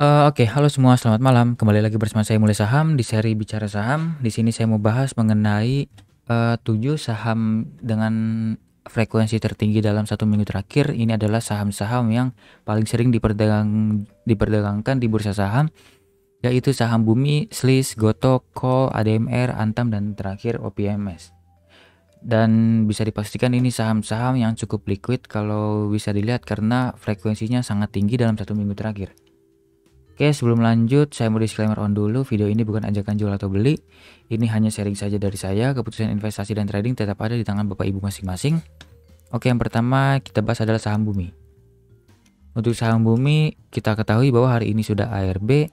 Uh, Oke, okay. halo semua, selamat malam. Kembali lagi bersama saya Mulai Saham di seri Bicara Saham. Di sini saya mau bahas mengenai eh, uh, 7 saham dengan frekuensi tertinggi dalam satu minggu terakhir. Ini adalah saham-saham yang paling sering diperdagang, diperdagangkan di bursa saham, yaitu saham Bumi, Slis, Goto, Kol, ADMR, Antam, dan terakhir OPMS. Dan bisa dipastikan ini saham-saham yang cukup liquid kalau bisa dilihat karena frekuensinya sangat tinggi dalam satu minggu terakhir. Oke, sebelum lanjut, saya mau disclaimer on dulu. Video ini bukan ajakan jual atau beli. Ini hanya sharing saja dari saya. Keputusan investasi dan trading tetap ada di tangan Bapak Ibu masing-masing. Oke, yang pertama kita bahas adalah saham bumi. Untuk saham bumi, kita ketahui bahwa hari ini sudah ARB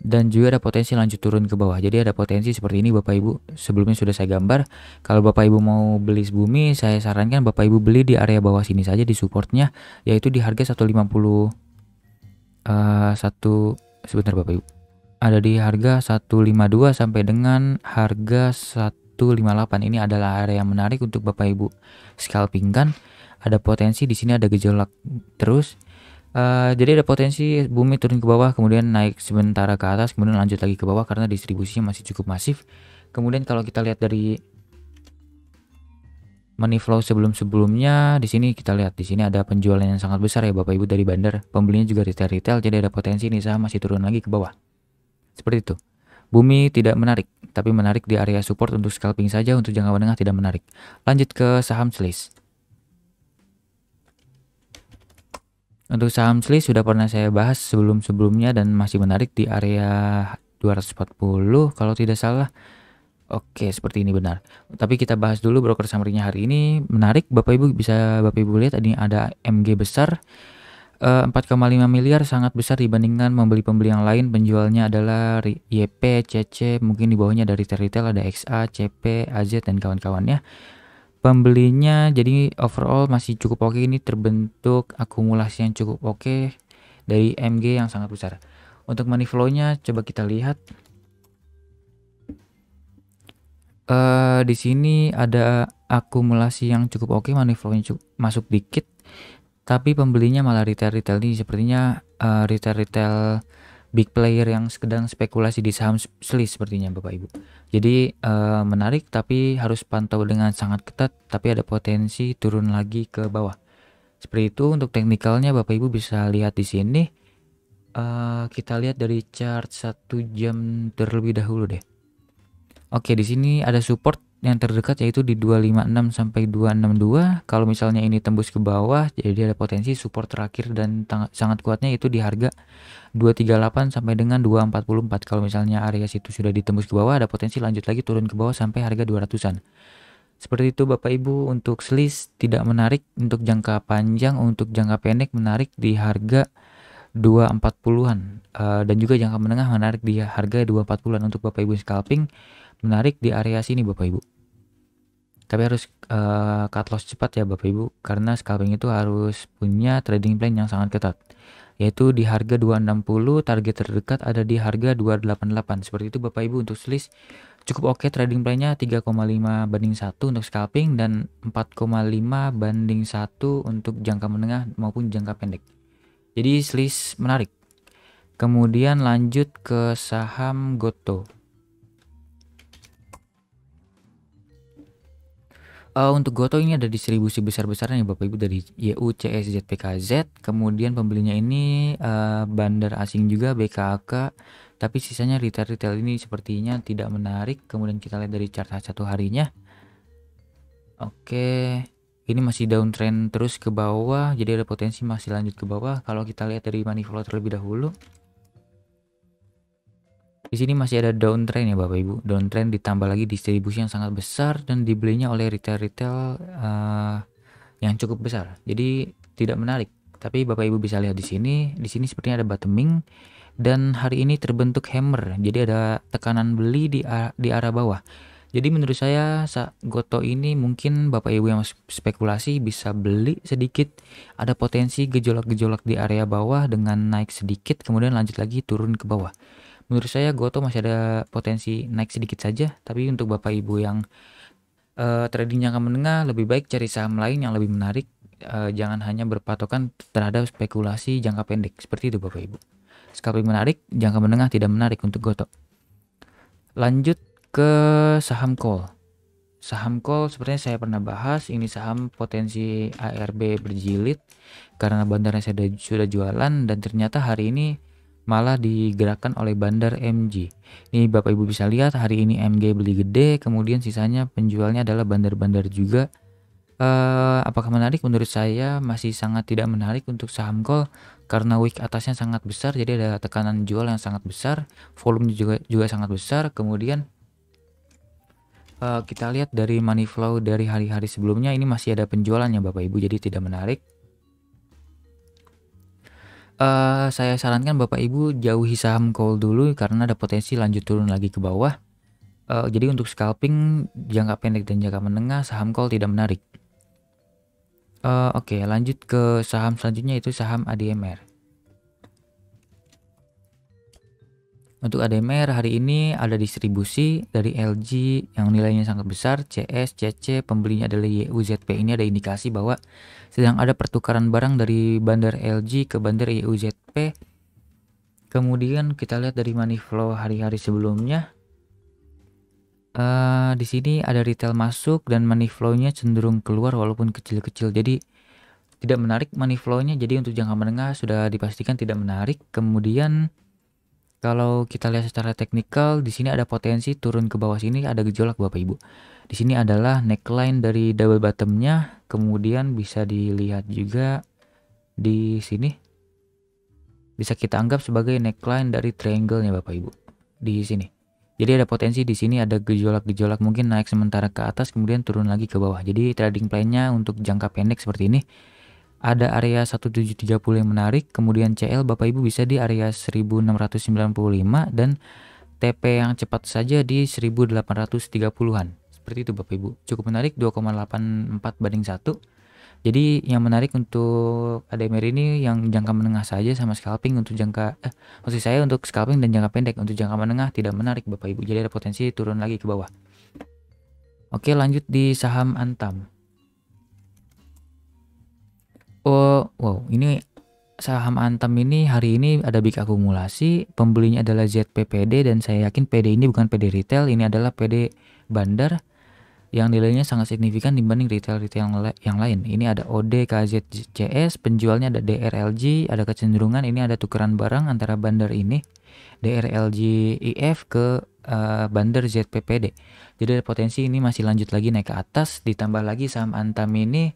dan juga ada potensi lanjut turun ke bawah. Jadi ada potensi seperti ini Bapak Ibu. Sebelumnya sudah saya gambar, kalau Bapak Ibu mau beli bumi, saya sarankan Bapak Ibu beli di area bawah sini saja di supportnya, yaitu di harga 150 uh, satu sebentar Bapak Ibu. Ada di harga 152 sampai dengan harga 158. Ini adalah area yang menarik untuk Bapak Ibu scalping kan. Ada potensi di sini ada gejolak terus. Uh, jadi ada potensi bumi turun ke bawah kemudian naik sebentar ke atas kemudian lanjut lagi ke bawah karena distribusinya masih cukup masif. Kemudian kalau kita lihat dari money flow sebelum-sebelumnya di sini kita lihat di sini ada penjualan yang sangat besar ya Bapak Ibu dari bandar pembelinya juga retail-retail jadi ada potensi nih saham masih turun lagi ke bawah seperti itu bumi tidak menarik tapi menarik di area support untuk scalping saja untuk jangka menengah tidak menarik lanjut ke saham selis untuk saham selis sudah pernah saya bahas sebelum-sebelumnya dan masih menarik di area 240 kalau tidak salah Oke, seperti ini benar. Tapi kita bahas dulu broker summary hari ini. Menarik, Bapak Ibu bisa Bapak Ibu lihat tadi ada MG besar 4,5 eh, miliar sangat besar dibandingkan membeli-pembeli yang lain. Penjualnya adalah YP, CC, mungkin di bawahnya dari retail ada XA, CP, AZ dan kawan-kawannya. Pembelinya jadi overall masih cukup oke ini terbentuk akumulasi yang cukup oke dari MG yang sangat besar. Untuk money flow-nya coba kita lihat uh, di sini ada akumulasi yang cukup oke, okay, money flow-nya masuk dikit, tapi pembelinya malah retail-retail ini sepertinya eh, retail-retail uh, big player yang sedang spekulasi di saham selis sepertinya Bapak Ibu. Jadi uh, menarik tapi harus pantau dengan sangat ketat, tapi ada potensi turun lagi ke bawah. Seperti itu untuk teknikalnya Bapak Ibu bisa lihat di sini. Uh, kita lihat dari chart satu jam terlebih dahulu deh. Oke, di sini ada support yang terdekat yaitu di 256 sampai 262. Kalau misalnya ini tembus ke bawah, jadi ada potensi support terakhir dan sangat kuatnya itu di harga 238 sampai dengan 244. Kalau misalnya area situ sudah ditembus ke bawah, ada potensi lanjut lagi turun ke bawah sampai harga 200-an. Seperti itu Bapak Ibu untuk selis tidak menarik untuk jangka panjang, untuk jangka pendek menarik di harga 240-an eh, dan juga jangka menengah menarik di harga 240-an untuk Bapak Ibu scalping menarik di area sini Bapak Ibu. Tapi harus uh, cut loss cepat ya Bapak Ibu karena scalping itu harus punya trading plan yang sangat ketat yaitu di harga 260 target terdekat ada di harga 288 seperti itu Bapak Ibu untuk selis cukup oke okay, trading plan-nya 3,5 banding 1 untuk scalping dan 4,5 banding 1 untuk jangka menengah maupun jangka pendek jadi selis menarik kemudian lanjut ke saham Goto Uh, untuk Goto ini ada distribusi besar besaran ya Bapak Ibu dari YU, CS, ZPKZ. Kemudian pembelinya ini uh, bandar asing juga BKK. Tapi sisanya retail-retail ini sepertinya tidak menarik. Kemudian kita lihat dari chart satu harinya. Oke, ini masih downtrend terus ke bawah. Jadi ada potensi masih lanjut ke bawah. Kalau kita lihat dari money flow terlebih dahulu. Di sini masih ada downtrend ya Bapak Ibu. Downtrend ditambah lagi distribusi yang sangat besar dan dibelinya oleh retail-retail uh, yang cukup besar. Jadi tidak menarik. Tapi Bapak Ibu bisa lihat di sini, di sini sepertinya ada bottoming dan hari ini terbentuk hammer. Jadi ada tekanan beli di di arah bawah. Jadi menurut saya Goto ini mungkin Bapak Ibu yang spekulasi bisa beli sedikit, ada potensi gejolak-gejolak di area bawah dengan naik sedikit kemudian lanjut lagi turun ke bawah menurut saya Goto masih ada potensi naik sedikit saja tapi untuk bapak ibu yang uh, trading jangka menengah lebih baik cari saham lain yang lebih menarik uh, jangan hanya berpatokan terhadap spekulasi jangka pendek seperti itu bapak ibu scalping menarik jangka menengah tidak menarik untuk Goto lanjut ke saham call saham call sebenarnya saya pernah bahas ini saham potensi ARB berjilid karena bandarnya saya sudah jualan dan ternyata hari ini malah digerakkan oleh bandar MG. Ini Bapak Ibu bisa lihat hari ini MG beli gede, kemudian sisanya penjualnya adalah bandar-bandar juga. Uh, apakah menarik? Menurut saya masih sangat tidak menarik untuk saham call karena week atasnya sangat besar, jadi ada tekanan jual yang sangat besar, volume juga juga sangat besar. Kemudian uh, kita lihat dari money flow dari hari-hari sebelumnya ini masih ada penjualannya Bapak Ibu, jadi tidak menarik. Uh, saya sarankan Bapak Ibu jauhi saham call dulu karena ada potensi lanjut turun lagi ke bawah. Uh, jadi untuk scalping jangka pendek dan jangka menengah saham call tidak menarik. Uh, Oke okay, lanjut ke saham selanjutnya itu saham ADMR. Untuk ADMR hari ini ada distribusi dari LG yang nilainya sangat besar, CS, CC, pembelinya adalah YUZP. Ini ada indikasi bahwa sedang ada pertukaran barang dari bandar LG ke bandar YUZP. Kemudian kita lihat dari money flow hari-hari sebelumnya. Uh, di sini ada retail masuk dan money flow-nya cenderung keluar walaupun kecil-kecil. Jadi tidak menarik money flow-nya. Jadi untuk jangka menengah sudah dipastikan tidak menarik. Kemudian kalau kita lihat secara teknikal, di sini ada potensi turun ke bawah sini ada gejolak Bapak Ibu. Di sini adalah neckline dari double bottomnya, kemudian bisa dilihat juga di sini. Bisa kita anggap sebagai neckline dari triangle-nya Bapak Ibu. Di sini. Jadi ada potensi di sini ada gejolak-gejolak mungkin naik sementara ke atas kemudian turun lagi ke bawah. Jadi trading plan-nya untuk jangka pendek seperti ini ada area 1730 yang menarik, kemudian CL Bapak Ibu bisa di area 1695 dan TP yang cepat saja di 1830-an. Seperti itu Bapak Ibu. Cukup menarik 2,84 banding 1. Jadi yang menarik untuk ADMR ini yang jangka menengah saja sama scalping untuk jangka eh maksud saya untuk scalping dan jangka pendek untuk jangka menengah tidak menarik Bapak Ibu. Jadi ada potensi turun lagi ke bawah. Oke, lanjut di saham Antam oh wow ini saham Antam ini hari ini ada big akumulasi, pembelinya adalah ZPPD dan saya yakin PD ini bukan PD retail, ini adalah PD bandar yang nilainya sangat signifikan dibanding retail-retail yang, lain. Ini ada OD, KZCS, penjualnya ada DRLG, ada kecenderungan ini ada tukeran barang antara bandar ini DRLG IF ke uh, bandar ZPPD. Jadi ada potensi ini masih lanjut lagi naik ke atas ditambah lagi saham Antam ini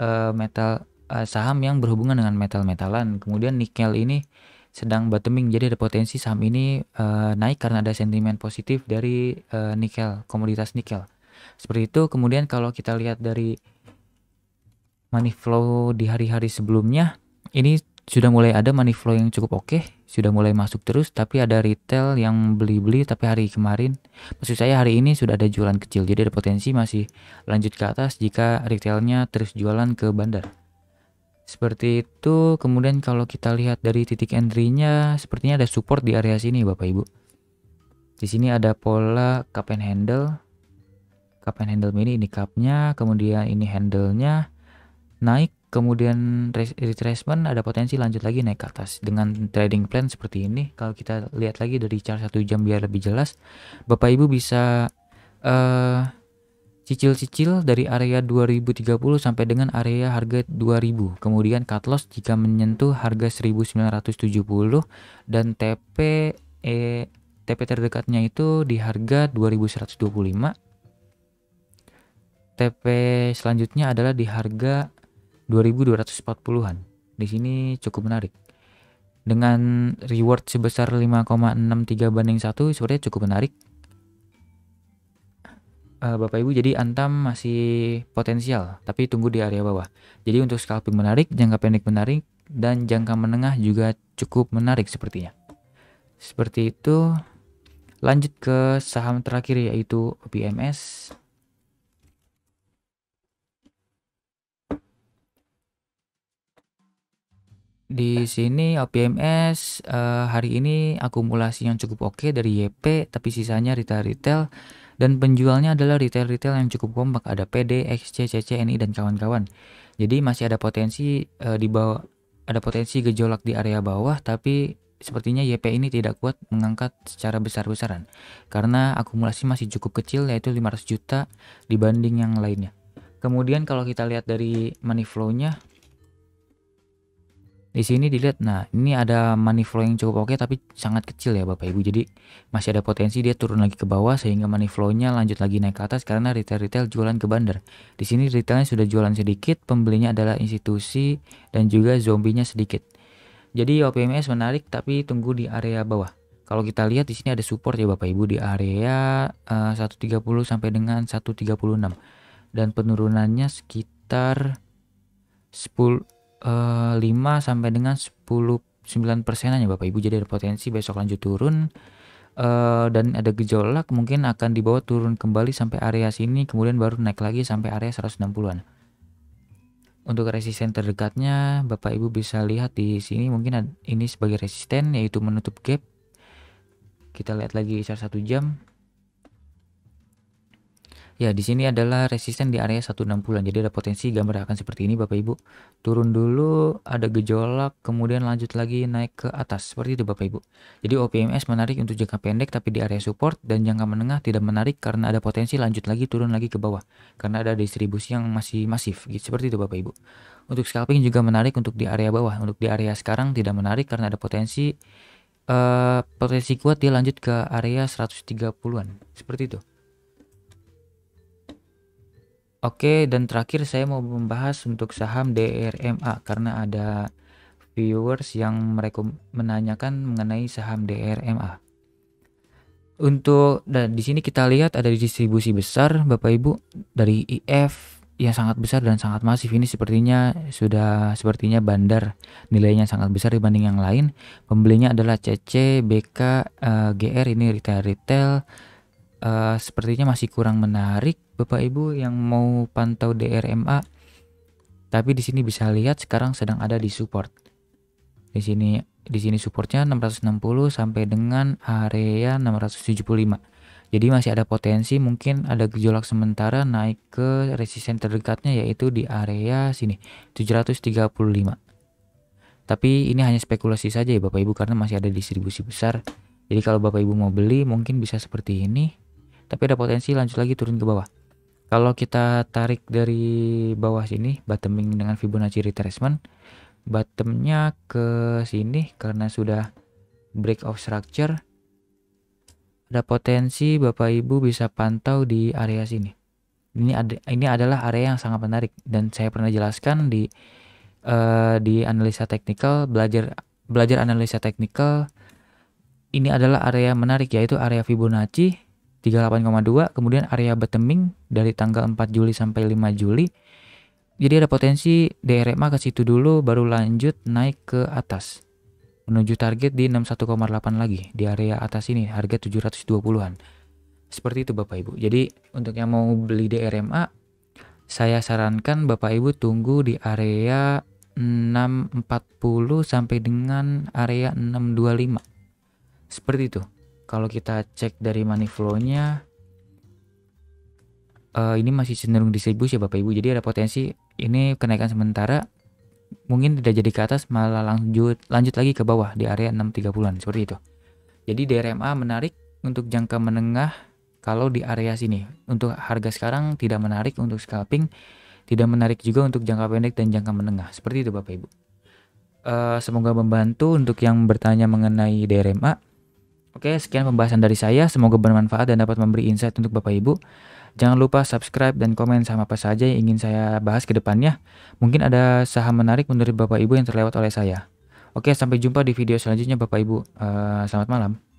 uh, metal uh, saham yang berhubungan dengan metal-metalan. Kemudian nikel ini sedang bottoming, jadi ada potensi saham ini uh, naik karena ada sentimen positif dari uh, nikel, komoditas nikel. Seperti itu. Kemudian kalau kita lihat dari money flow di hari-hari sebelumnya, ini sudah mulai ada money flow yang cukup oke, okay, sudah mulai masuk terus, tapi ada retail yang beli-beli, tapi hari kemarin, maksud saya hari ini sudah ada jualan kecil, jadi ada potensi masih lanjut ke atas jika retailnya terus jualan ke bandar. Seperti itu, kemudian kalau kita lihat dari titik entry-nya, sepertinya ada support di area sini Bapak Ibu. Di sini ada pola cup and handle. Cup and handle mini, ini cup-nya, kemudian ini handle-nya. Naik, kemudian retracement ada potensi lanjut lagi naik ke atas. Dengan trading plan seperti ini, kalau kita lihat lagi dari chart satu jam biar lebih jelas, Bapak Ibu bisa... Uh, Cicil-cicil dari area 2030 sampai dengan area harga 2000. Kemudian cut loss jika menyentuh harga 1970 dan TP eh, TP terdekatnya itu di harga 2125. TP selanjutnya adalah di harga 2240-an. Di sini cukup menarik. Dengan reward sebesar 5,63 banding 1 sebenarnya cukup menarik uh, Bapak Ibu jadi antam masih potensial tapi tunggu di area bawah. Jadi untuk scalping menarik, jangka pendek menarik dan jangka menengah juga cukup menarik sepertinya. Seperti itu. Lanjut ke saham terakhir yaitu OPMS. Di sini OPMS uh, eh, hari ini akumulasi yang cukup oke okay dari YP tapi sisanya retail-retail. retail retail dan penjualnya adalah retail-retail yang cukup kompak ada PD, XC, CCNI dan kawan-kawan. Jadi masih ada potensi e, di bawah ada potensi gejolak di area bawah tapi sepertinya YP ini tidak kuat mengangkat secara besar-besaran karena akumulasi masih cukup kecil yaitu 500 juta dibanding yang lainnya. Kemudian kalau kita lihat dari money flow-nya di sini dilihat, nah ini ada money flow yang cukup oke tapi sangat kecil ya Bapak Ibu. Jadi masih ada potensi dia turun lagi ke bawah sehingga money flow-nya lanjut lagi naik ke atas karena retail-retail jualan ke bandar. Di sini retailnya sudah jualan sedikit, pembelinya adalah institusi dan juga zombinya sedikit. Jadi OPMS menarik tapi tunggu di area bawah. Kalau kita lihat di sini ada support ya Bapak Ibu di area eh, uh, 130 sampai dengan 136 dan penurunannya sekitar 10 5 eh, sampai dengan 10 9 persenan ya Bapak Ibu jadi ada potensi besok lanjut turun uh, dan ada gejolak mungkin akan dibawa turun kembali sampai area sini kemudian baru naik lagi sampai area 160-an untuk resisten terdekatnya Bapak Ibu bisa lihat di sini mungkin ini sebagai resisten yaitu menutup gap kita lihat lagi secara satu jam Ya, di sini adalah resisten di area 160-an. Jadi ada potensi gambar akan seperti ini Bapak Ibu. Turun dulu, ada gejolak, kemudian lanjut lagi naik ke atas. Seperti itu Bapak Ibu. Jadi OPMS menarik untuk jangka pendek tapi di area support dan jangka menengah tidak menarik karena ada potensi lanjut lagi turun lagi ke bawah. Karena ada distribusi yang masih masif. Gitu. Seperti itu Bapak Ibu. Untuk scalping juga menarik untuk di area bawah. Untuk di area sekarang tidak menarik karena ada potensi uh, potensi kuat dia lanjut ke area 130-an. Seperti itu. Oke, dan terakhir saya mau membahas untuk saham DRMA karena ada viewers yang mereka menanyakan mengenai saham DRMA. Untuk dan di sini kita lihat ada distribusi besar Bapak Ibu dari IF yang sangat besar dan sangat masif ini sepertinya sudah sepertinya bandar nilainya sangat besar dibanding yang lain. Pembelinya adalah CC, BK, uh, eh, GR ini retail retail uh, sepertinya masih kurang menarik Bapak Ibu yang mau pantau DRMA. Tapi di sini bisa lihat sekarang sedang ada di support. Di sini di sini supportnya 660 sampai dengan area 675. Jadi masih ada potensi mungkin ada gejolak sementara naik ke resisten terdekatnya yaitu di area sini 735. Tapi ini hanya spekulasi saja ya Bapak Ibu karena masih ada distribusi besar. Jadi kalau Bapak Ibu mau beli mungkin bisa seperti ini tapi ada potensi lanjut lagi turun ke bawah kalau kita tarik dari bawah sini bottoming dengan Fibonacci retracement bottomnya ke sini karena sudah break of structure ada potensi Bapak Ibu bisa pantau di area sini ini ada ini adalah area yang sangat menarik dan saya pernah jelaskan di uh, di analisa teknikal belajar belajar analisa teknikal ini adalah area menarik yaitu area Fibonacci 38,2 kemudian area bottoming dari tanggal 4 Juli sampai 5 Juli jadi ada potensi DRMA ke situ dulu baru lanjut naik ke atas menuju target di 61,8 lagi di area atas ini harga 720-an seperti itu Bapak Ibu jadi untuk yang mau beli DRMA saya sarankan Bapak Ibu tunggu di area 640 sampai dengan area 625 seperti itu kalau kita cek dari money flow-nya uh, ini masih cenderung distribusi ya Bapak Ibu. Jadi ada potensi ini kenaikan sementara mungkin tidak jadi ke atas malah lanjut lanjut lagi ke bawah di area 630-an seperti itu. Jadi DRMA menarik untuk jangka menengah kalau di area sini. Untuk harga sekarang tidak menarik untuk scalping, tidak menarik juga untuk jangka pendek dan jangka menengah. Seperti itu Bapak Ibu. Uh, semoga membantu untuk yang bertanya mengenai DRMA. Oke, sekian pembahasan dari saya. Semoga bermanfaat dan dapat memberi insight untuk Bapak Ibu. Jangan lupa subscribe dan komen sama apa saja yang ingin saya bahas ke depannya. Mungkin ada saham menarik menurut Bapak Ibu yang terlewat oleh saya. Oke, sampai jumpa di video selanjutnya Bapak Ibu. Uh, selamat malam.